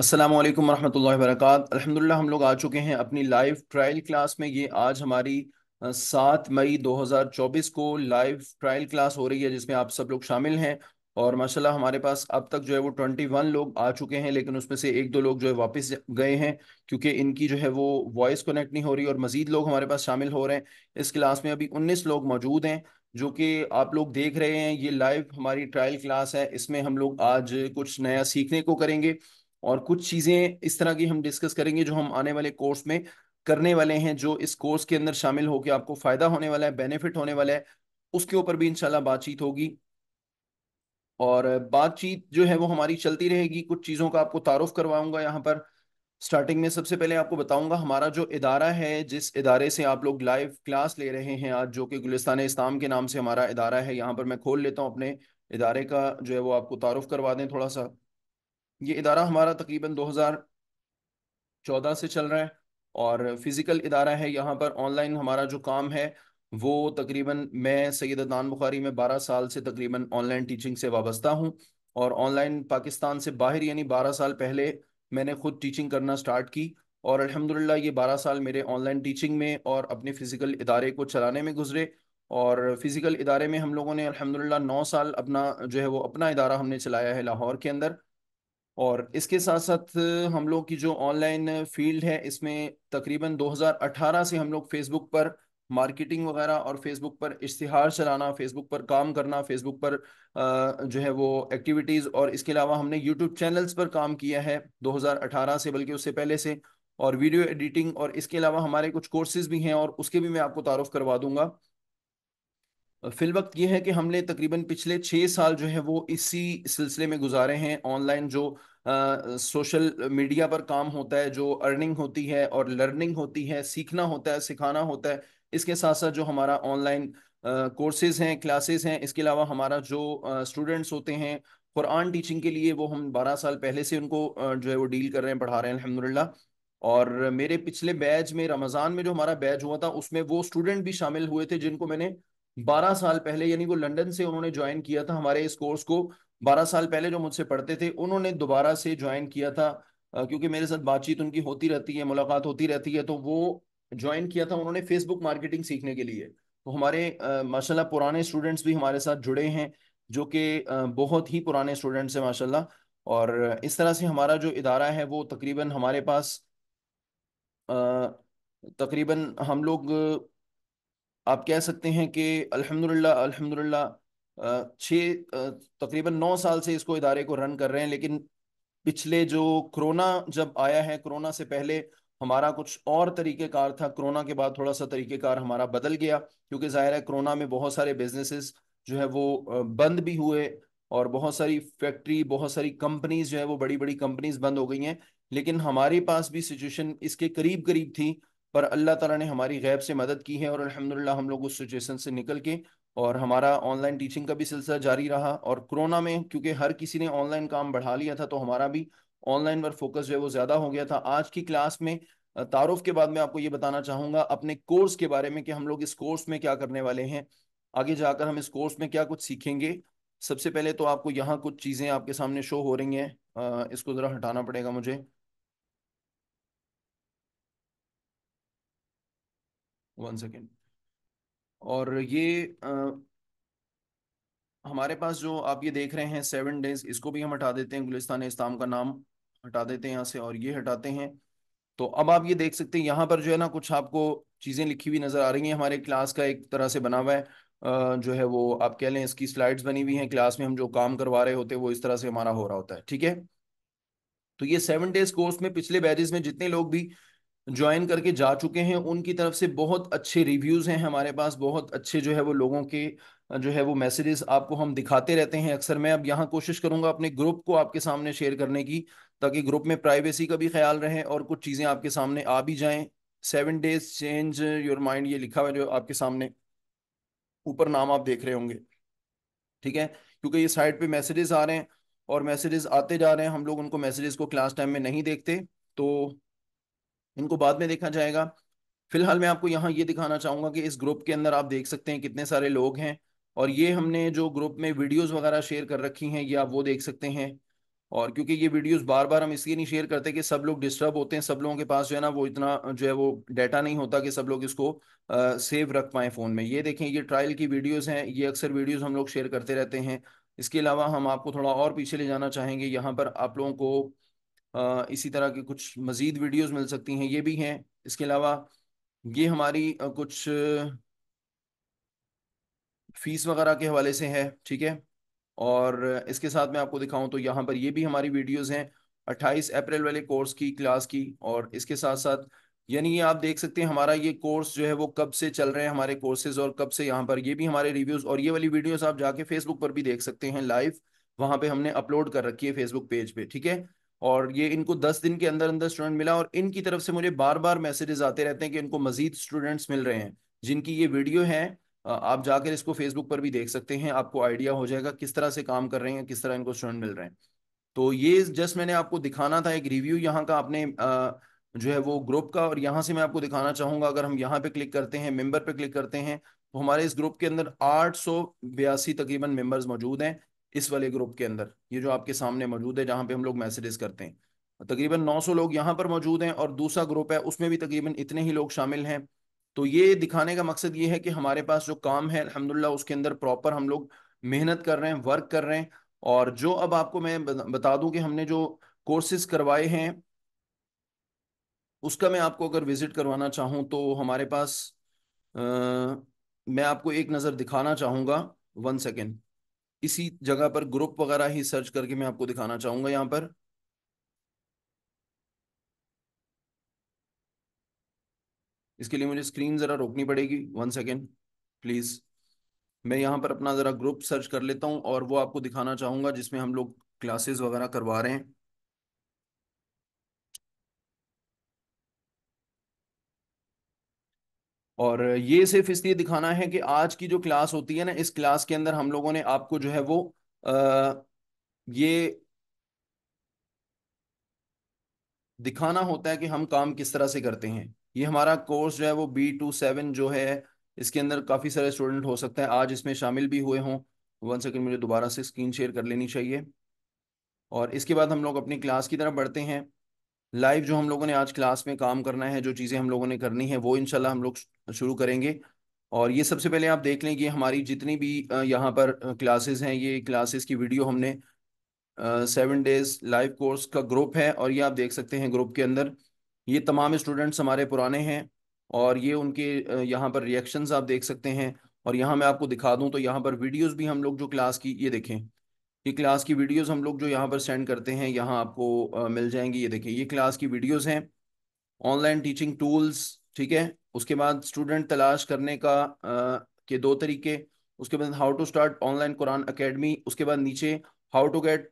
असलम वरहमल वर्क अलहमदिल्ला हम लोग आ चुके हैं अपनी लाइव ट्रायल क्लास में ये आज हमारी सात मई 2024 को लाइव ट्रायल क्लास हो रही है जिसमें आप सब लोग शामिल हैं और माशाल्लाह हमारे पास अब तक जो है वो 21 लोग आ चुके हैं लेकिन उसमें से एक दो लोग जो है वापस गए हैं क्योंकि इनकी जो है वो वॉइस कनेक्ट नहीं हो रही और मज़ीद लोग हमारे पास शामिल हो रहे हैं इस क्लास में अभी उन्नीस लोग मौजूद हैं जो कि आप लोग देख रहे हैं ये लाइव हमारी ट्रायल क्लास है इसमें हम लोग आज कुछ नया सीखने को करेंगे और कुछ चीजें इस तरह की हम डिस्कस करेंगे जो हम आने वाले कोर्स में करने वाले हैं जो इस कोर्स के अंदर शामिल होकर आपको फायदा होने वाला है बेनिफिट होने वाला है उसके ऊपर भी इंशाल्लाह बातचीत होगी और बातचीत जो है वो हमारी चलती रहेगी कुछ चीज़ों का आपको तारुफ करवाऊंगा यहाँ पर स्टार्टिंग में सबसे पहले आपको बताऊंगा हमारा जो इदारा है जिस इदारे से आप लोग लाइव क्लास ले रहे हैं आज जो कि गुलिस्तान इस्लाम के नाम से हमारा इदारा है यहाँ पर मैं खोल लेता हूँ अपने इदारे का जो है वो आपको तारुफ करवा दें थोड़ा सा ये इदारा हमारा तकरीबन 2014 से चल रहा है और फिज़िकल इदारा है यहाँ पर ऑनलाइन हमारा जो काम है वो तकरीबन मैं सैद अदनान बुखारी में 12 साल से तकरीबन ऑनलाइन टीचिंग से वाबस्ता हूँ और ऑनलाइन पाकिस्तान से बाहर यानी 12 साल पहले मैंने खुद टीचिंग करना स्टार्ट की और अलहमदिल्ला ये बारह साल मेरे ऑनलाइन टीचिंग में और अपने फ़िज़िकल इदारे को चलाने में गुजरे और फ़िज़िकल इदारे में हम लोगों ने अलहमदिल्ला नौ साल अपना जो है वो अपना इदारा हमने चलाया है लाहौर के अंदर और इसके साथ साथ हम लोग की जो ऑनलाइन फील्ड है इसमें तकरीबन 2018 से हम लोग फेसबुक पर मार्केटिंग वगैरह और फेसबुक पर इश्तहार चलाना फेसबुक पर काम करना फेसबुक पर जो है वो एक्टिविटीज़ और इसके अलावा हमने यूट्यूब चैनल्स पर काम किया है 2018 से बल्कि उससे पहले से और वीडियो एडिटिंग और इसके अलावा हमारे कुछ कोर्सेज भी हैं और उसके भी मैं आपको तारुफ करवा दूंगा फिल वक्त ये है कि हमने तकरीबन पिछले छः साल जो है वो इसी सिलसिले में गुजारे हैं ऑनलाइन जो आ, सोशल मीडिया पर काम होता है जो अर्निंग होती है और लर्निंग होती है सीखना होता है सिखाना होता है इसके साथ साथ जो हमारा ऑनलाइन कोर्सेज हैं क्लासेस हैं इसके अलावा हमारा जो स्टूडेंट्स होते हैं कुरान टीचिंग के लिए वो हम बारह साल पहले से उनको आ, जो है वो डील कर रहे हैं पढ़ा रहे हैं अलहमदिल्ला और मेरे पिछले बैच में रमज़ान में जो हमारा बैच हुआ था उसमें वो स्टूडेंट भी शामिल हुए थे जिनको मैंने बारह साल पहले यानी वो लंदन से उन्होंने ज्वाइन किया था हमारे इस कोर्स को बारह साल पहले जो मुझसे पढ़ते थे उन्होंने दोबारा से ज्वाइन किया था क्योंकि मेरे साथ बातचीत उनकी होती रहती है मुलाकात होती रहती है तो वो ज्वाइन किया था उन्होंने फेसबुक मार्केटिंग सीखने के लिए तो हमारे माशाला पुराने स्टूडेंट्स भी हमारे साथ जुड़े हैं जो कि बहुत ही पुराने स्टूडेंट्स हैं माशाला और इस तरह से हमारा जो इदारा है वो तकरीबन हमारे पास तकरीबन हम लोग आप कह सकते हैं कि अल्हम्दुलिल्लाह अल्हम्दुलिल्लाह छः तकरीबन नौ साल से इसको इदारे को रन कर रहे हैं लेकिन पिछले जो कोरोना जब आया है कोरोना से पहले हमारा कुछ और तरीक़ेकार था कोरोना के बाद थोड़ा सा तरीक़ेकार हमारा बदल गया क्योंकि ज़ाहिर है कोरोना में बहुत सारे बिजनेसेस जो है वो बंद भी हुए और बहुत सारी फैक्ट्री बहुत सारी कंपनीज जो है वो बड़ी बड़ी कंपनीज बंद हो गई हैं लेकिन हमारे पास भी सिचुएशन इसके करीब करीब थी पर अल्लाह ताला ने हमारी गैब से मदद की है और अलहमदिल्ला हम लोग उस सिचुएशन से निकल के और हमारा ऑनलाइन टीचिंग का भी सिलसिला जारी रहा और कोरोना में क्योंकि हर किसी ने ऑनलाइन काम बढ़ा लिया था तो हमारा भी ऑनलाइन पर फोकस जो है वो ज़्यादा हो गया था आज की क्लास में तारुफ के बाद में आपको ये बताना चाहूंगा अपने कोर्स के बारे में कि हम लोग इस कोर्स में क्या करने वाले हैं आगे जाकर हम इस कोर्स में क्या कुछ सीखेंगे सबसे पहले तो आपको यहाँ कुछ चीज़ें आपके सामने शो हो रही हैं इसको ज़रा हटाना पड़ेगा मुझे वन सेकेंड और ये आ, हमारे पास जो आप ये देख रहे हैं सेवन डेज इसको भी हम हटा देते हैं गुलिस्तान इस्लाम का नाम हटा देते हैं यहाँ से और ये हटाते हैं तो अब आप ये देख सकते हैं यहाँ पर जो है ना कुछ आपको चीज़ें लिखी हुई नज़र आ रही हैं हमारे क्लास का एक तरह से बना हुआ है जो है वो आप कह लें इसकी स्लाइड्स बनी हुई हैं क्लास में हम जो काम करवा रहे होते हैं वो इस तरह से हमारा हो रहा होता है ठीक है तो ये सेवन डेज कोर्स में पिछले बैजेस में जितने लोग भी ज्वाइन करके जा चुके हैं उनकी तरफ से बहुत अच्छे रिव्यूज़ हैं हमारे पास बहुत अच्छे जो है वो लोगों के जो है वो मैसेजेस आपको हम दिखाते रहते हैं अक्सर मैं अब यहाँ कोशिश करूंगा अपने ग्रुप को आपके सामने शेयर करने की ताकि ग्रुप में प्राइवेसी का भी ख्याल रहे और कुछ चीज़ें आपके सामने आ भी जाए seven days change your mind ये लिखा हुआ जो आपके सामने ऊपर नाम आप देख रहे होंगे ठीक है क्योंकि ये साइड पे मैसेजेस आ रहे हैं और मैसेजेस आते जा रहे हैं हम लोग उनको मैसेजेस को क्लास टाइम में नहीं देखते तो इनको बाद में देखा जाएगा फिलहाल मैं आपको यहाँ ये दिखाना चाहूंगा कि इस ग्रुप के अंदर आप देख सकते हैं कितने सारे लोग हैं और ये हमने जो ग्रुप में वीडियोस वगैरह शेयर कर रखी हैं ये आप वो देख सकते हैं और क्योंकि ये वीडियोस बार बार हम इसलिए नहीं शेयर करते कि सब लोग डिस्टर्ब होते हैं सब लोगों के पास जो है ना वो इतना जो है वो डाटा नहीं होता कि सब लोग इसको आ, सेव रख पाए फ़ोन में ये देखें ये ट्रायल की वीडियोज़ हैं ये अक्सर वीडियोज़ हम लोग शेयर करते रहते हैं इसके अलावा हम आपको थोड़ा और पीछे ले जाना चाहेंगे यहाँ पर आप लोगों को इसी तरह की कुछ मज़ीद वीडियोस मिल सकती हैं ये भी हैं इसके अलावा ये हमारी कुछ फीस वगैरह के हवाले से है ठीक है और इसके साथ मैं आपको दिखाऊं तो यहाँ पर ये भी हमारी वीडियोस हैं 28 अप्रैल वाले कोर्स की क्लास की और इसके साथ साथ यानी ये आप देख सकते हैं हमारा ये कोर्स जो है वो कब से चल रहे हैं हमारे कोर्सेज और कब से यहाँ पर ये भी हमारे रिव्यूज और ये वाली वीडियोस आप जाके फेसबुक पर भी देख सकते हैं लाइव वहां पे हमने अपलोड कर रखी है फेसबुक पेज पे ठीक है और ये इनको दस दिन के अंदर अंदर स्टूडेंट मिला और इनकी तरफ से मुझे बार बार मैसेजेस आते रहते हैं कि इनको मजीद स्टूडेंट्स मिल रहे हैं जिनकी ये वीडियो है आप जाकर इसको फेसबुक पर भी देख सकते हैं आपको आइडिया हो जाएगा किस तरह से काम कर रहे हैं किस तरह इनको स्टूडेंट मिल रहे हैं तो ये जस्ट मैंने आपको दिखाना था एक रिव्यू यहाँ का आपने जो है वो ग्रुप का और यहाँ से मैं आपको दिखाना चाहूंगा अगर हम यहाँ पे क्लिक करते हैं मेंबर पे क्लिक करते हैं तो हमारे इस ग्रुप के अंदर आठ सौ बयासी तकरीबन मेंबर्स मौजूद हैं इस वाले ग्रुप के अंदर ये जो आपके सामने मौजूद है जहां पे हम लोग मैसेजेस करते हैं तकरीबन 900 लोग यहाँ पर मौजूद हैं और दूसरा ग्रुप है उसमें भी तकरीबन इतने ही लोग शामिल हैं तो ये दिखाने का मकसद ये है कि हमारे पास जो काम है अलहमदिल्ला उसके अंदर प्रॉपर हम लोग मेहनत कर रहे हैं वर्क कर रहे हैं और जो अब आपको मैं बता दूं कि हमने जो कोर्सेज करवाए हैं उसका मैं आपको अगर विजिट करवाना चाहूँ तो हमारे पास आ, मैं आपको एक नज़र दिखाना चाहूंगा वन सेकेंड इसी जगह पर ग्रुप वगैरह ही सर्च करके मैं आपको दिखाना चाहूंगा यहां पर इसके लिए मुझे स्क्रीन जरा रोकनी पड़ेगी वन सेकेंड प्लीज मैं यहां पर अपना जरा ग्रुप सर्च कर लेता हूं और वो आपको दिखाना चाहूंगा जिसमें हम लोग क्लासेस वगैरह करवा रहे हैं और ये सिर्फ इसलिए दिखाना है कि आज की जो क्लास होती है ना इस क्लास के अंदर हम लोगों ने आपको जो है वो आ, ये दिखाना होता है कि हम काम किस तरह से करते हैं ये हमारा कोर्स जो है वो बी टू सेवन जो है इसके अंदर काफ़ी सारे स्टूडेंट हो सकते हैं आज इसमें शामिल भी हुए हों वन सेकेंड मुझे दोबारा से स्क्रीन शेयर कर लेनी चाहिए और इसके बाद हम लोग अपनी क्लास की तरफ बढ़ते हैं लाइव जो हम लोगों ने आज क्लास में काम करना है जो चीज़ें हम लोगों ने करनी है वो इनशाला हम लोग शुरू करेंगे और ये सबसे पहले आप देख लें कि हमारी जितनी भी यहाँ पर क्लासेस हैं ये क्लासेस की वीडियो हमने सेवन डेज लाइव कोर्स का ग्रुप है और ये आप देख सकते हैं ग्रुप के अंदर ये तमाम स्टूडेंट्स हमारे पुराने हैं और ये उनके यहाँ पर रिएक्शंस आप देख सकते हैं और यहाँ मैं आपको दिखा दूँ तो यहाँ पर वीडियोज़ भी हम लोग जो क्लास की ये देखें ये क्लास की वीडियोस हम लोग जो यहाँ पर सेंड करते हैं यहाँ आपको मिल जाएंगी ये देखिए ये क्लास की वीडियोस हैं ऑनलाइन टीचिंग टूल्स ठीक है उसके बाद स्टूडेंट तलाश करने का आ, के दो तरीके उसके बाद how to start online Quran academy उसके बाद नीचे how to get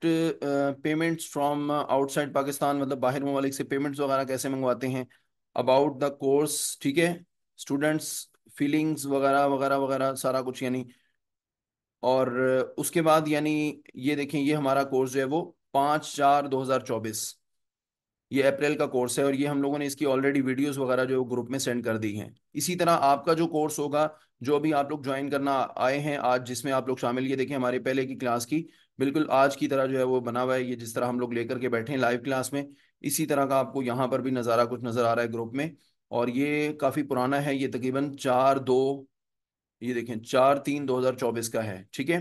payments from outside Pakistan मतलब बाहर ममालिक से पेमेंट्स वगैरह कैसे मंगवाते हैं अबाउट द कोर्स ठीक है स्टूडेंट्स फीलिंग्स वगैरह वगैरह वगैरह सारा कुछ यानी और उसके बाद यानी ये देखें ये हमारा कोर्स जो है वो पाँच चार दो हज़ार चौबीस ये अप्रैल का कोर्स है और ये हम लोगों ने इसकी ऑलरेडी वीडियोस वगैरह जो ग्रुप में सेंड कर दी हैं इसी तरह आपका जो कोर्स होगा जो भी आप लोग ज्वाइन करना आए हैं आज जिसमें आप लोग शामिल ये देखें हमारे पहले की क्लास की बिल्कुल आज की तरह जो है वो बना हुआ है ये जिस तरह हम लोग लेकर के बैठे हैं लाइव क्लास में इसी तरह का आपको यहाँ पर भी नज़ारा कुछ नज़र आ रहा है ग्रुप में और ये काफ़ी पुराना है ये तकरीबन चार दो ये देखें चार तीन दो हजार चौबीस का है ठीक है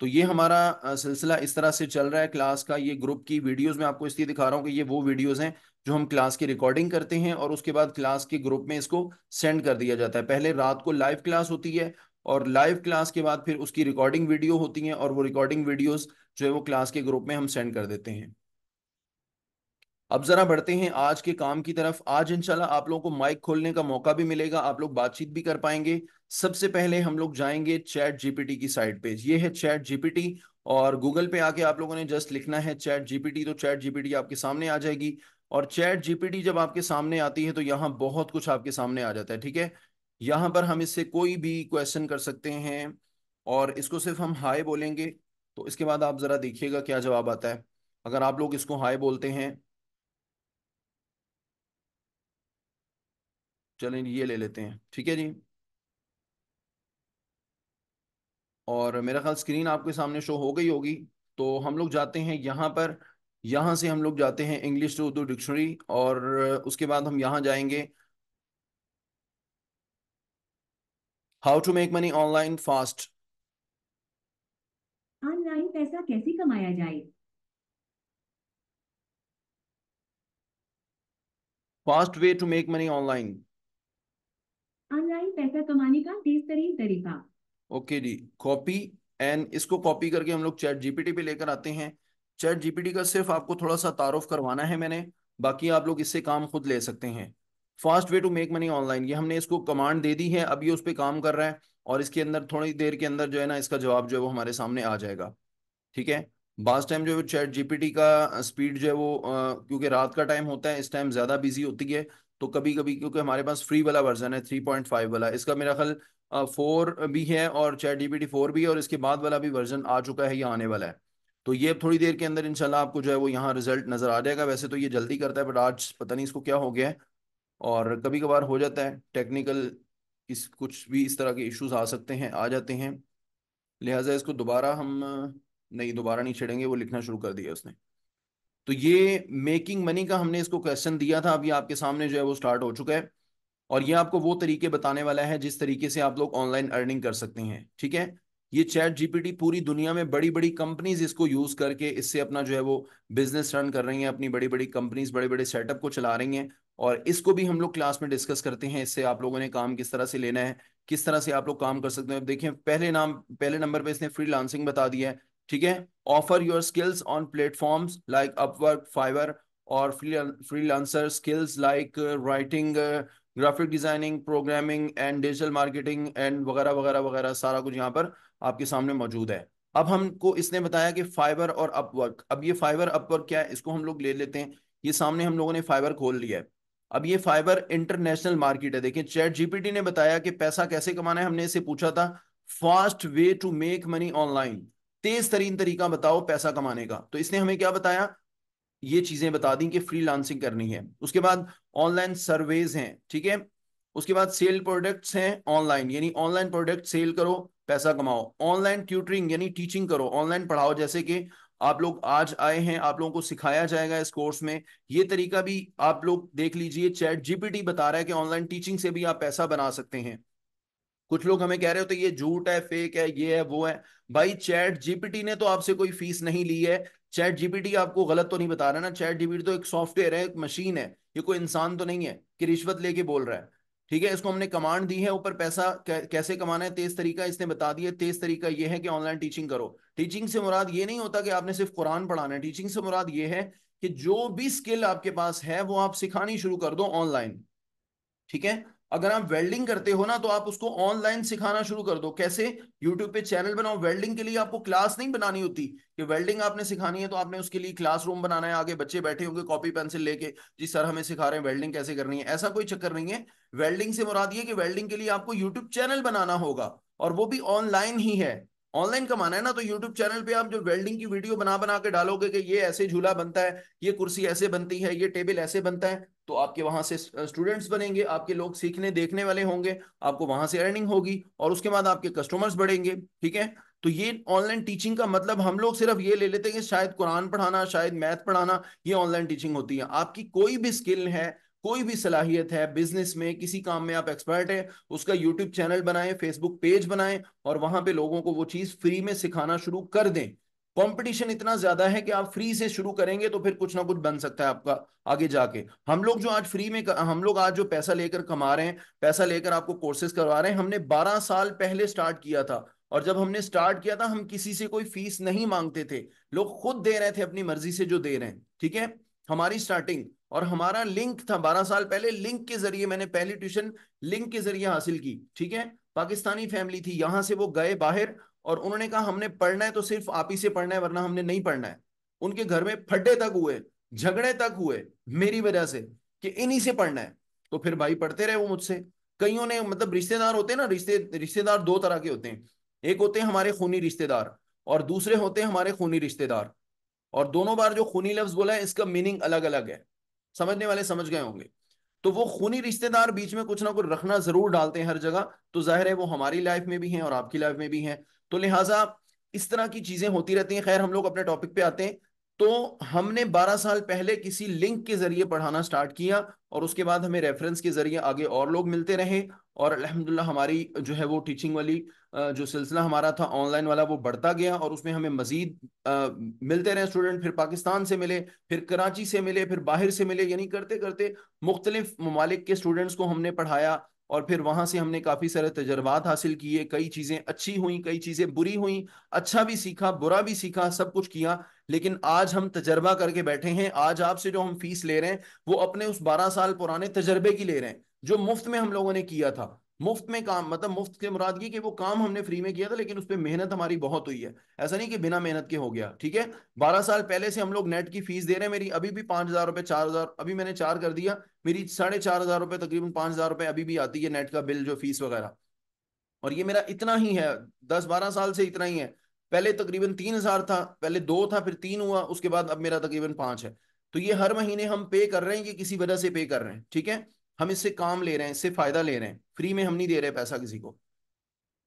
तो ये हमारा सिलसिला इस तरह से चल रहा है क्लास का ये ग्रुप की वीडियोस में आपको इसलिए दिखा रहा हूँ कि ये वो वीडियोस हैं जो हम क्लास की रिकॉर्डिंग करते हैं और उसके बाद क्लास के ग्रुप में इसको सेंड कर दिया जाता है पहले रात को लाइव क्लास होती है और लाइव क्लास के बाद फिर उसकी रिकॉर्डिंग वीडियो होती है और वो रिकॉर्डिंग वीडियोज जो है वो क्लास के ग्रुप में हम सेंड कर देते हैं अब जरा बढ़ते हैं आज के काम की तरफ आज इंशाल्लाह आप लोगों को माइक खोलने का मौका भी मिलेगा आप लोग बातचीत भी कर पाएंगे सबसे पहले हम लोग जाएंगे चैट जीपीटी की साइट पे ये है चैट जीपीटी और गूगल पे आके आप लोगों ने जस्ट लिखना है चैट जीपीटी तो चैट जीपीटी आपके सामने आ जाएगी और चैट जीपीटी जब आपके सामने आती है तो यहाँ बहुत कुछ आपके सामने आ जाता है ठीक है यहाँ पर हम इससे कोई भी क्वेश्चन कर सकते हैं और इसको सिर्फ हम हाई बोलेंगे तो इसके बाद आप जरा देखिएगा क्या जवाब आता है अगर आप लोग इसको हाई बोलते हैं चलें ये ले लेते हैं ठीक है जी और मेरा ख्याल स्क्रीन आपके सामने शो हो गई होगी तो हम लोग जाते हैं यहाँ पर यहाँ से हम लोग जाते हैं इंग्लिश टू उर्दू डिक्शनरी और उसके बाद हम यहाँ जाएंगे how to make money online fast online पैसा कैसे कमाया जाए fast way to make money online online पैसा कमाने का तेज तरीन तरीका ओके जी कॉपी एंड इसको कॉपी करके हम लोग चैट जीपीटी पे लेकर आते हैं चैट जीपीटी का सिर्फ आपको थोड़ा सा तारुफ करवाना है मैंने बाकी आप लोग इससे काम खुद ले सकते हैं fast way to make money online ये हमने इसको कमांड दे दी है अब ये उस पर काम कर रहा है और इसके अंदर थोड़ी देर के अंदर जो है ना इसका जवाब जो है वो हमारे सामने आ जाएगा ठीक है बास टाइम जो है चैट जीपीटी का स्पीड जो है वो क्योंकि रात का टाइम होता है इस टाइम ज़्यादा बिजी होती है तो कभी कभी क्योंकि हमारे पास फ्री वाला वर्जन है थ्री पॉइंट फाइव वाला इसका मेरा ख्याल फोर भी है और चैट जीपीटी फोर भी है और इसके बाद वाला भी वर्जन आ चुका है या आने वाला है तो ये थोड़ी देर के अंदर इंशाल्लाह आपको जो है वो यहाँ रिजल्ट नज़र आ जाएगा वैसे तो ये जल्दी करता है बट आज पता नहीं इसको क्या हो गया है और कभी कभार हो जाता है टेक्निकल इस कुछ भी इस तरह के इश्यूज आ सकते हैं आ जाते हैं लिहाजा इसको दोबारा हम नहीं दोबारा नहीं छेड़ेंगे वो लिखना शुरू कर दिया उसने तो ये मेकिंग मनी का हमने इसको क्वेश्चन दिया था अभी आपके सामने जो है वो स्टार्ट हो चुका है और ये आपको वो तरीके बताने वाला है जिस तरीके से आप लोग ऑनलाइन अर्निंग कर सकते हैं ठीक है ये चैट जीपीटी पूरी दुनिया में बड़ी बड़ी कंपनीज इसको यूज करके इससे अपना जो है वो बिजनेस रन कर रही हैं अपनी बड़ी बड़ी कंपनीज बड़े बड़े सेटअप को चला रही हैं और इसको भी हम लोग क्लास में डिस्कस करते हैं इससे आप लोगों ने काम किस तरह से लेना है किस तरह से आप लोग काम कर सकते हैं देखें पहले नाम पहले नंबर पर इसने फ्री बता दिया है ठीक है offer your skills on platforms like Upwork Fiverr और freelancer skills like writing graphic designing programming and digital marketing and वगैरह वगैरह वगैरह सारा कुछ यहाँ पर आपके सामने मौजूद है अब हमको इसने बताया कि फाइबर और अपवर्क अब ये फाइबर अपवर्क क्या है इसको हम लोग ले लेते हैं ये सामने हम लोगों ने फाइबर खोल लिया है अब ये फाइबर इंटरनेशनल मार्केट है देखिए चैट जीपीटी ने बताया कि पैसा कैसे कमाना है हमने इसे पूछा था fast way to make money online तेज तरीन तरीका बताओ पैसा कमाने का तो इसने हमें क्या बताया ये चीजें बता दी कि फ्रीलांसिंग करनी है उसके बाद ऑनलाइन सर्वेज हैं ठीक है उसके बाद सेल प्रोडक्ट्स हैं ऑनलाइन यानी ऑनलाइन प्रोडक्ट सेल करो पैसा कमाओ ऑनलाइन ट्यूटरिंग यानी टीचिंग करो ऑनलाइन पढ़ाओ जैसे कि आप लोग आज आए हैं आप लोगों को सिखाया जाएगा इस कोर्स में ये तरीका भी आप लोग देख लीजिए चैट जीपीटी बता रहा है कि ऑनलाइन टीचिंग से भी आप पैसा बना सकते हैं कुछ लोग हमें कह रहे होते ये झूठ है फेक है ये है वो है भाई चैट जीपीटी ने तो आपसे कोई फीस नहीं ली है चैट जीपीटी आपको गलत तो नहीं बता रहा ना चैट जीपीटी तो एक सॉफ्टवेयर है एक मशीन है ये कोई इंसान तो नहीं है कि रिश्वत लेके बोल रहा है ठीक है इसको हमने कमांड दी है ऊपर पैसा कैसे कमाना है तेज तरीका इसने बता दिया तेज तरीका ये है कि ऑनलाइन टीचिंग करो टीचिंग से मुराद ये नहीं होता कि आपने सिर्फ कुरान पढ़ाना है टीचिंग से मुराद ये है कि जो भी स्किल आपके पास है वो आप सिखानी शुरू कर दो ऑनलाइन ठीक है अगर आप वेल्डिंग करते हो ना तो आप उसको ऑनलाइन सिखाना शुरू कर दो कैसे यूट्यूब पे चैनल बनाओ वेल्डिंग के लिए आपको क्लास नहीं बनानी होती कि वेल्डिंग आपने सिखानी है तो आपने उसके लिए क्लासरूम बनाना है आगे बच्चे बैठे होंगे कॉपी पेंसिल लेके जी सर हमें सिखा रहे हैं वेल्डिंग कैसे करनी है ऐसा कोई चक्कर नहीं है वेल्डिंग से मुराद ये कि वेल्डिंग के लिए आपको यूट्यूब चैनल बनाना होगा और वो भी ऑनलाइन ही है ऑनलाइन कमाना है ना तो यूट्यूब चैनल पे आप जो वेल्डिंग की वीडियो बना बना के डालोगे कि ये ऐसे झूला बनता है ये कुर्सी ऐसे बनती है ये टेबल ऐसे बनता है तो आपके वहां से स्टूडेंट्स बनेंगे आपके लोग सीखने देखने वाले होंगे आपको वहां से अर्निंग होगी और उसके बाद आपके कस्टमर्स बढ़ेंगे ठीक है तो ये ऑनलाइन टीचिंग का मतलब हम लोग सिर्फ ये ले लेते हैं कि शायद कुरान पढ़ाना शायद मैथ पढ़ाना ये ऑनलाइन टीचिंग होती है आपकी कोई भी स्किल है कोई भी सलाहियत है बिजनेस में किसी काम में आप एक्सपर्ट हैं उसका यूट्यूब चैनल बनाएं फेसबुक पेज बनाएं और वहां पे लोगों को वो चीज फ्री में सिखाना शुरू कर दें कंपटीशन इतना ज्यादा है कि आप फ्री से शुरू करेंगे तो फिर कुछ ना कुछ बन सकता है आपका आगे जाके हम लोग जो आज फ्री में हम लोग आज जो पैसा लेकर कमा रहे हैं पैसा लेकर आपको कोर्सेज करवा रहे हैं हमने 12 साल पहले स्टार्ट किया था और जब हमने स्टार्ट किया था हम किसी से कोई फीस नहीं मांगते थे लोग खुद दे रहे थे अपनी मर्जी से जो दे रहे हैं ठीक है हमारी स्टार्टिंग और हमारा लिंक था बारह साल पहले लिंक के जरिए मैंने पहली ट्यूशन लिंक के जरिए हासिल की ठीक है पाकिस्तानी फैमिली थी यहां से वो गए बाहर और उन्होंने कहा हमने पढ़ना है तो सिर्फ आप ही से पढ़ना है वरना हमने नहीं पढ़ना है उनके घर में फड्डे तक हुए झगड़े तक हुए मेरी वजह से कि इन्हीं से पढ़ना है तो फिर भाई पढ़ते रहे वो मुझसे कईयों ने मतलब रिश्तेदार होते हैं ना रिश्ते रिश्तेदार दो तरह के होते हैं एक होते हैं हमारे खूनी रिश्तेदार और दूसरे होते हैं हमारे खूनी रिश्तेदार और दोनों बार जो खूनी लफ्ज बोला है इसका मीनिंग अलग अलग है समझने वाले समझ गए होंगे तो वो खूनी रिश्तेदार बीच में कुछ ना कुछ रखना जरूर डालते हैं हर जगह तो जाहिर है वो हमारी लाइफ में भी हैं और आपकी लाइफ में भी हैं तो लिहाजा इस तरह की चीजें होती रहती हैं खैर हम लोग अपने टॉपिक पे आते हैं तो हमने 12 साल पहले किसी लिंक के जरिए पढ़ाना स्टार्ट किया और उसके बाद हमें रेफरेंस के जरिए आगे और लोग मिलते रहे और अलहमदुल्ला हमारी जो है वो टीचिंग वाली जो सिलसिला हमारा था ऑनलाइन वाला वो बढ़ता गया और उसमें हमें मजीद मिलते रहे स्टूडेंट फिर पाकिस्तान से मिले फिर कराची से मिले फिर बाहर से मिले यानी करते करते मुख्तलिफ ममालिक के स्टूडेंट्स को हमने पढ़ाया और फिर वहां से हमने काफी सारे तजर्बात हासिल किए कई चीजें अच्छी हुई कई चीजें बुरी हुई अच्छा भी सीखा बुरा भी सीखा सब कुछ किया लेकिन आज हम तजर्बा करके बैठे हैं आज आपसे जो हम फीस ले रहे हैं वो अपने उस बारह साल पुराने तजर्बे की ले रहे हैं जो मुफ्त में हम लोगों ने किया था मुफ्त में काम मतलब मुफ्त से मुराद की कि वो काम हमने फ्री में किया था लेकिन उस पर मेहनत हमारी बहुत हुई है ऐसा नहीं कि बिना मेहनत के हो गया ठीक है बारह साल पहले से हम लोग नेट की फीस दे रहे हैं मेरी अभी भी पांच हजार रुपए चार हजार अभी मैंने चार कर दिया मेरी साढ़े चार हजार रुपए तकरीबन पांच हजार रुपए अभी भी आती है नेट का बिल जो फीस वगैरह और ये मेरा इतना ही है दस बारह साल से इतना ही है पहले तकरीबन तीन हजार था पहले दो था फिर तीन हुआ उसके बाद अब मेरा तकरीबन पांच है तो ये हर महीने हम पे कर रहे हैं कि किसी वजह से पे कर रहे हैं ठीक है हम इससे काम ले रहे हैं इससे फायदा ले रहे हैं फ्री में हम नहीं दे रहे पैसा किसी को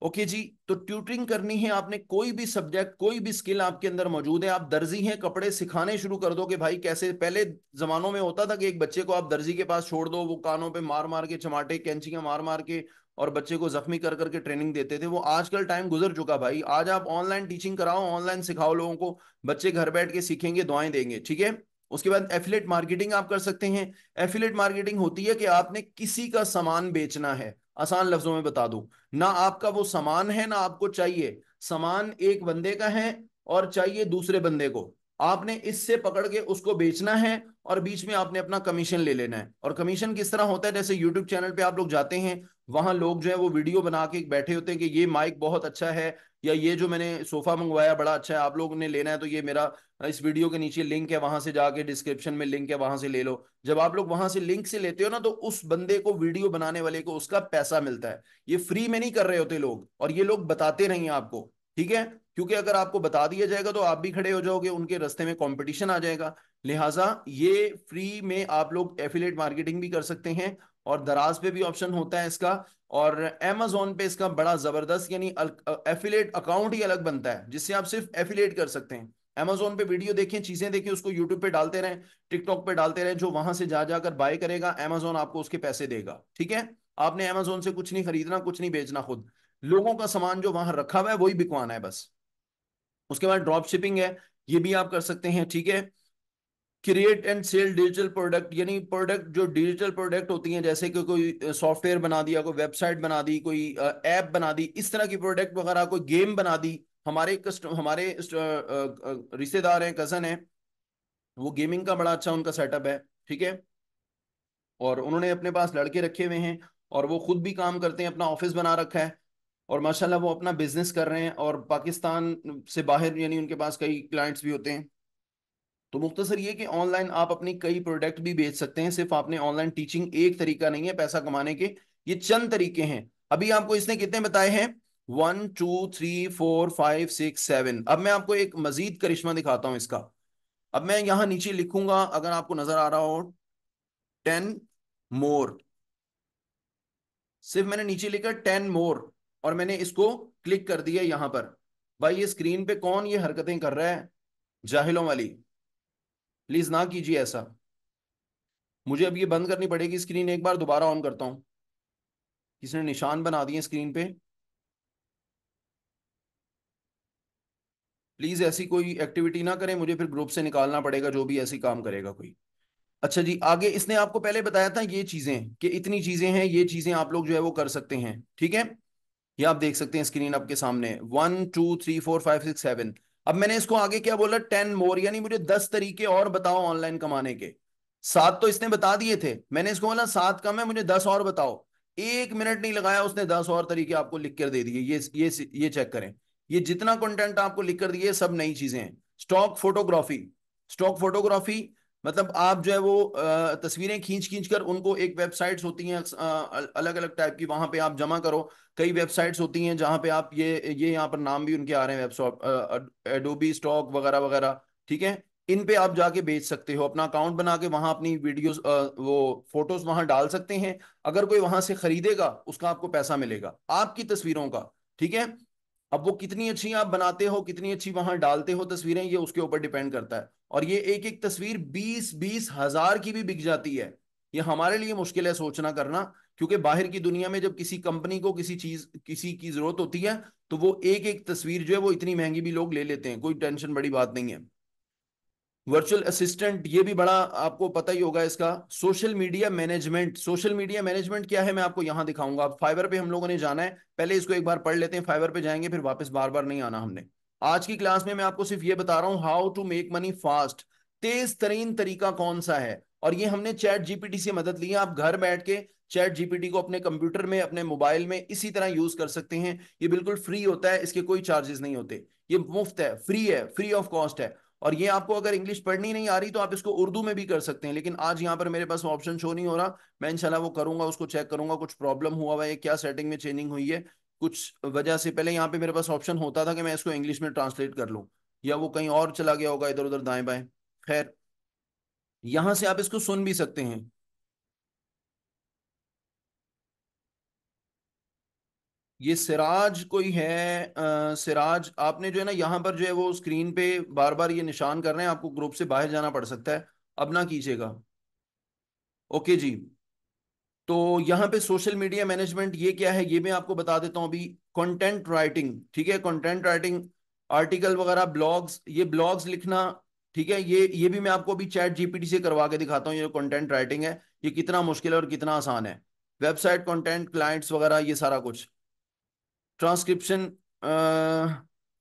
ओके जी तो ट्यूटरिंग करनी है आपने कोई भी सब्जेक्ट कोई भी स्किल आपके अंदर मौजूद है आप दर्जी हैं कपड़े सिखाने शुरू कर दो कि भाई कैसे पहले जमानों में होता था कि एक बच्चे को आप दर्जी के पास छोड़ दो वो कानों पे मार मार के चमाटे कैंचियां मार मार के और बच्चे को जख्मी कर करके ट्रेनिंग देते थे वो आजकल टाइम गुजर चुका भाई आज आप ऑनलाइन टीचिंग कराओ ऑनलाइन सिखाओ लोगों को बच्चे घर बैठ के सीखेंगे दुआएं देंगे ठीक है उसके बाद एफिलेट मार्केटिंग आप कर सकते हैं एफिलेट मार्केटिंग होती है कि आपने किसी का सामान बेचना है आसान लफ्जों में बता दू ना आपका वो सामान है ना आपको चाहिए सामान एक बंदे का है और चाहिए दूसरे बंदे को आपने इससे पकड़ के उसको बेचना है और बीच में आपने अपना कमीशन ले लेना है और कमीशन किस तरह होता है जैसे यूट्यूब चैनल पे आप लोग जाते हैं वहां लोग जो है वो वीडियो बना के बैठे होते हैं कि ये माइक बहुत अच्छा है या ये जो मैंने सोफा मंगवाया बड़ा अच्छा है आप लोग ने लेना है तो ये मेरा इस वीडियो के नीचे लिंक है वहां से जाके डिस्क्रिप्शन में लिंक है वहां से ले लो जब आप लोग वहां से लिंक से लेते हो ना तो उस बंदे को वीडियो बनाने वाले को उसका पैसा मिलता है ये फ्री में नहीं कर रहे होते लोग और ये लोग बताते नहीं आपको ठीक है क्योंकि अगर आपको बता दिया जाएगा तो आप भी खड़े हो जाओगे उनके रस्ते में कॉम्पिटिशन आ जाएगा लिहाजा ये फ्री में आप लोग एफिलेट मार्केटिंग भी कर सकते हैं और दराज पे भी ऑप्शन होता है इसका और एमेजोन पे इसका बड़ा जबरदस्त यानी एफिलेट अकाउंट ही अलग बनता है जिससे आप सिर्फ एफिलेट कर सकते हैं अमेजोन पे वीडियो देखें चीजें देखें उसको यूट्यूब पे डालते रहें टिकटॉक पे डालते रहें जो वहां से जा जाकर बाय करेगा एमेजोन आपको उसके पैसे देगा ठीक है आपने अमेजोन से कुछ नहीं खरीदना कुछ नहीं बेचना खुद लोगों का सामान जो वहां रखा हुआ है वही बिकवाना है बस उसके बाद ड्रॉप शिपिंग है ये भी आप कर सकते हैं ठीक है create and sell digital product यानी प्रोडक्ट जो डिजिटल प्रोडक्ट होती हैं जैसे कि कोई सॉफ्टवेयर बना दिया कोई वेबसाइट बना दी कोई ऐप बना दी इस तरह की प्रोडक्ट वगैरह कोई गेम बना दी हमारे कस्ट हमारे रिश्तेदार हैं कज़न हैं वो गेमिंग का बड़ा अच्छा उनका सेटअप है ठीक है और उन्होंने अपने पास लड़के रखे हुए हैं और वो खुद भी काम करते हैं अपना ऑफिस बना रखा है और माशाल्लाह वो अपना बिजनेस कर रहे हैं और पाकिस्तान से बाहर यानी उनके पास कई क्लाइंट्स भी होते हैं तो मुख्तसर ये कि ऑनलाइन आप अपनी कई प्रोडक्ट भी बेच सकते हैं सिर्फ आपने ऑनलाइन टीचिंग एक तरीका नहीं है पैसा कमाने के ये चंद तरीके हैं अभी आपको इसने कितने बताए हैं one two three four five six seven अब मैं आपको एक मजीद करिश्मा दिखाता हूं इसका अब मैं यहां नीचे लिखूंगा अगर आपको नजर आ रहा हो टेन मोर सिर्फ मैंने नीचे लिखा टेन मोर और मैंने इसको क्लिक कर दिया यहां पर भाई ये स्क्रीन पे कौन ये हरकतें कर रहा है जाहिलों वाली प्लीज ना कीजिए ऐसा मुझे अब ये बंद करनी पड़ेगी स्क्रीन एक बार दोबारा ऑन करता हूं किसी ने निशान बना दिए स्क्रीन पे प्लीज ऐसी कोई एक्टिविटी ना करें मुझे फिर ग्रुप से निकालना पड़ेगा जो भी ऐसी काम करेगा कोई अच्छा जी आगे इसने आपको पहले बताया था ये चीजें कि इतनी चीजें हैं ये चीजें आप लोग जो है वो कर सकते हैं ठीक है ये आप देख सकते हैं स्क्रीन आपके सामने one two three four five six seven अब मैंने इसको आगे क्या बोला टेन मोर यानी मुझे दस तरीके और बताओ ऑनलाइन कमाने के सात तो इसने बता दिए थे मैंने इसको बोला सात कम है मुझे दस और बताओ एक मिनट नहीं लगाया उसने दस और तरीके आपको लिख कर दे दिए ये ये ये चेक करें ये जितना कंटेंट आपको लिख कर दिए सब नई चीजें हैं स्टॉक फोटोग्राफी स्टॉक फोटोग्राफी मतलब आप जो है वो तस्वीरें खींच खींच कर उनको एक वेबसाइट्स होती हैं अलग अलग टाइप की वहां पे आप जमा करो कई वेबसाइट्स होती हैं जहां पे आप ये ये यहाँ पर नाम भी उनके आ रहे हैं वेबसॉप एडोबी स्टॉक वगैरह वगैरह ठीक है इन पे आप जाके बेच सकते हो अपना अकाउंट बना के वहां अपनी वीडियोस वो फोटोज वहां डाल सकते हैं अगर कोई वहां से खरीदेगा उसका आपको पैसा मिलेगा आपकी तस्वीरों का ठीक है अब वो कितनी अच्छी आप बनाते हो कितनी अच्छी वहां डालते हो तस्वीरें ये उसके ऊपर डिपेंड करता है और ये एक एक तस्वीर बीस बीस हजार की भी बिक जाती है ये हमारे लिए मुश्किल है सोचना करना क्योंकि बाहर की दुनिया में जब किसी कंपनी को किसी चीज किसी की जरूरत होती है तो वो एक एक तस्वीर जो है वो इतनी महंगी भी लोग ले लेते हैं कोई टेंशन बड़ी बात नहीं है वर्चुअल असिस्टेंट ये भी बड़ा आपको पता ही होगा इसका social media management social media management क्या है मैं आपको यहां दिखाऊंगा आप फाइबर पे हम लोगों ने जाना है पहले इसको एक बार पढ़ लेते हैं फाइबर पे जाएंगे फिर वापस बार बार नहीं आना हमने आज की क्लास में मैं आपको सिर्फ ये बता रहा हूँ how to make money fast तेज तरीन तरीका कौन सा है और ये हमने चैट जीपीटी से मदद ली है आप घर बैठ के चैट जीपीटी को अपने कंप्यूटर में अपने मोबाइल में इसी तरह यूज कर सकते हैं ये बिल्कुल फ्री होता है इसके कोई चार्जेस नहीं होते ये मुफ्त है फ्री है फ्री ऑफ कॉस्ट है और ये आपको अगर इंग्लिश पढ़नी नहीं आ रही तो आप इसको उर्दू में भी कर सकते हैं लेकिन आज यहाँ पर मेरे पास ऑप्शन शो नहीं हो रहा मैं इनशाला वो करूंगा उसको चेक करूंगा कुछ प्रॉब्लम हुआ हुआ है क्या सेटिंग में चेंजिंग हुई है कुछ वजह से पहले यहाँ पे मेरे पास ऑप्शन होता था कि मैं इसको इंग्लिश में ट्रांसलेट कर लूँ या वो कहीं और चला गया होगा इधर उधर दाएं बाएं खैर यहां से आप इसको सुन भी सकते हैं ये सिराज कोई है आ, सिराज आपने जो है ना यहाँ पर जो है वो स्क्रीन पे बार बार ये निशान कर रहे हैं आपको ग्रुप से बाहर जाना पड़ सकता है अब ना कीजिएगा ओके जी तो यहाँ पे सोशल मीडिया मैनेजमेंट ये क्या है ये मैं आपको बता देता हूँ अभी कंटेंट राइटिंग ठीक है कंटेंट राइटिंग आर्टिकल वगैरह ब्लॉग्स ये ब्लॉग्स लिखना ठीक है ये ये भी मैं आपको अभी चैट जीपीटी से करवा के दिखाता हूँ ये कंटेंट राइटिंग है ये कितना मुश्किल है और कितना आसान है वेबसाइट कंटेंट क्लाइंट्स वगैरह ये सारा कुछ transcription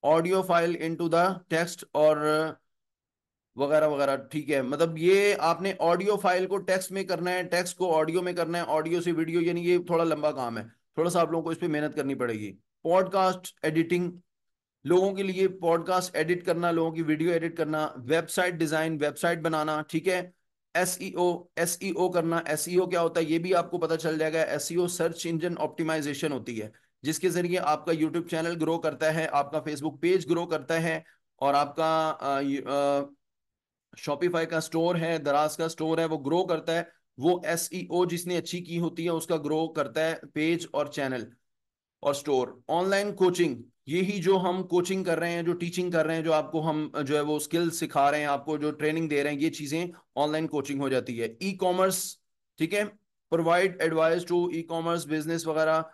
audio file into the text और uh, वगैरह वगैरह ठीक है मतलब ये आपने ऑडियो फाइल को टेक्स्ट में करना है टेक्स्ट को ऑडियो में करना है ऑडियो से वीडियो यानी ये थोड़ा लंबा काम है थोड़ा सा आप लोगों को इस पर मेहनत करनी पड़ेगी पॉडकास्ट एडिटिंग लोगों के लिए पॉडकास्ट एडिट करना लोगों की वीडियो एडिट करना वेबसाइट डिजाइन वेबसाइट बनाना ठीक है एस एस ई ओ करना एस ई ओ क्या होता है ये भी आपको पता चल जाएगा S E O search engine optimisation होती है जिसके जरिए आपका यूट्यूब चैनल ग्रो करता है आपका फेसबुक पेज ग्रो करता है और आपका शॉपिफाई का स्टोर है दराज का स्टोर है वो ग्रो करता है वो एस e जिसने अच्छी की होती है उसका ग्रो करता है पेज और चैनल और स्टोर ऑनलाइन कोचिंग यही जो हम कोचिंग कर रहे हैं जो टीचिंग कर रहे हैं जो आपको हम जो है वो स्किल सिखा रहे हैं आपको जो ट्रेनिंग दे रहे हैं ये चीजें ऑनलाइन कोचिंग हो जाती है ई कॉमर्स ठीक है provide advice to ecommerce business वगैरह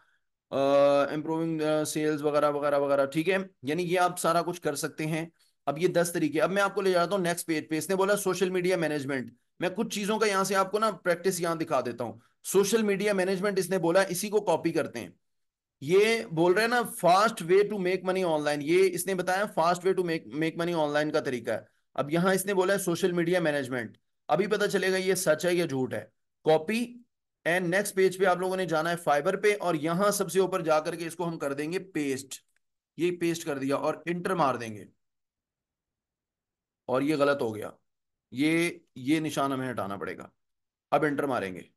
इम्प्रूविंग सेल्स वगैरह वगैरह वगैरह ठीक है यानी ये आप सारा कुछ कर सकते हैं अब ये दस तरीके अब मैं आपको ले जाता हूँ नेक्स्ट पेज पे इसने बोला सोशल मीडिया मैनेजमेंट मैं कुछ चीजों का यहाँ से आपको ना प्रैक्टिस यहाँ दिखा देता हूँ सोशल मीडिया मैनेजमेंट इसने बोला इसी को कॉपी करते हैं ये बोल रहे हैं ना fast way to make money online ये इसने बताया fast way to make make money online का तरीका है अब यहाँ इसने बोला है सोशल मीडिया मैनेजमेंट अभी पता चलेगा ये सच है या झूठ है कॉपी एंड नेक्स्ट पेज पे आप लोगों ने जाना है फाइबर पे और यहां सबसे ऊपर जाकर के इसको हम कर देंगे पेस्ट ये पेस्ट कर दिया और इंटर मार देंगे और ये गलत हो गया ये ये निशान हमें हटाना पड़ेगा अब इंटर मारेंगे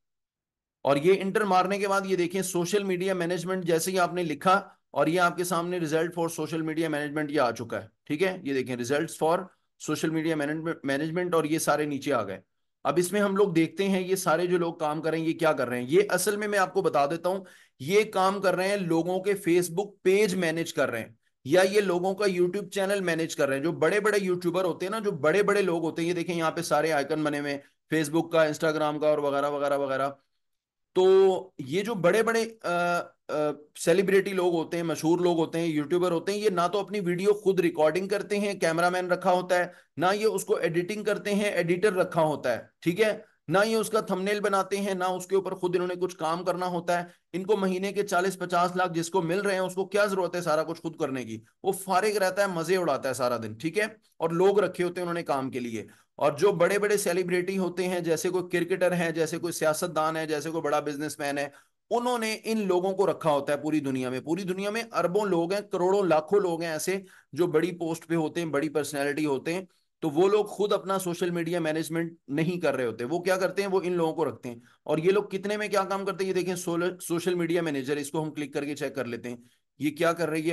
और ये इंटर मारने के बाद ये देखिए सोशल मीडिया मैनेजमेंट जैसे ही आपने लिखा और ये आपके सामने result for social media management ये आ चुका है ठीक है ये देखें result for social media management और ये सारे नीचे आ गए अब इसमें हम लोग देखते हैं ये सारे जो लोग काम कर रहे हैं ये क्या कर रहे हैं ये असल में मैं आपको बता देता हूं ये काम कर रहे हैं लोगों के फेसबुक पेज मैनेज कर रहे हैं या ये लोगों का यूट्यूब चैनल मैनेज कर रहे हैं जो बड़े बड़े यूट्यूबर होते हैं ना जो बड़े बड़े लोग होते हैं ये देखें यहाँ पे सारे आइकन बने हुए फेसबुक का इंस्टाग्राम का और वगैरह वगैरह वगैरह तो ये जो बड़े बड़े सेलिब्रिटी लोग होते हैं मशहूर लोग होते हैं यूट्यूबर होते हैं ये ना तो अपनी वीडियो खुद रिकॉर्डिंग करते हैं कैमरामैन रखा होता है ना ये उसको एडिटिंग करते हैं एडिटर रखा होता है ठीक है ना ये उसका थंबनेल बनाते हैं ना उसके ऊपर खुद इन्होंने कुछ काम करना होता है इनको महीने के चालीस पचास लाख जिसको मिल रहे हैं उसको क्या जरूरत है सारा कुछ खुद करने की वो फारिग रहता है मजे उड़ाता है सारा दिन ठीक है और लोग रखे होते हैं उन्होंने काम के लिए और जो बड़े बड़े सेलिब्रिटी होते हैं जैसे कोई क्रिकेटर है जैसे कोई सियासतदान है जैसे कोई बड़ा बिजनेसमैन है उन्होंने इन लोगों को रखा होता है पूरी दुनिया में पूरी दुनिया में अरबों लोग हैं करोड़ों लाखों लोग हैं ऐसे जो बड़ी पोस्ट पे होते हैं बड़ी पर्सनैलिटी होते हैं तो वो लोग खुद अपना सोशल मीडिया मैनेजमेंट नहीं कर रहे होते वो क्या करते हैं वो इन लोगों को रखते हैं और ये लोग कितने में क्या काम करते हैं ये देखें सोशल मीडिया मैनेजर इसको हम क्लिक करके चेक कर लेते हैं ये क्या कर रही है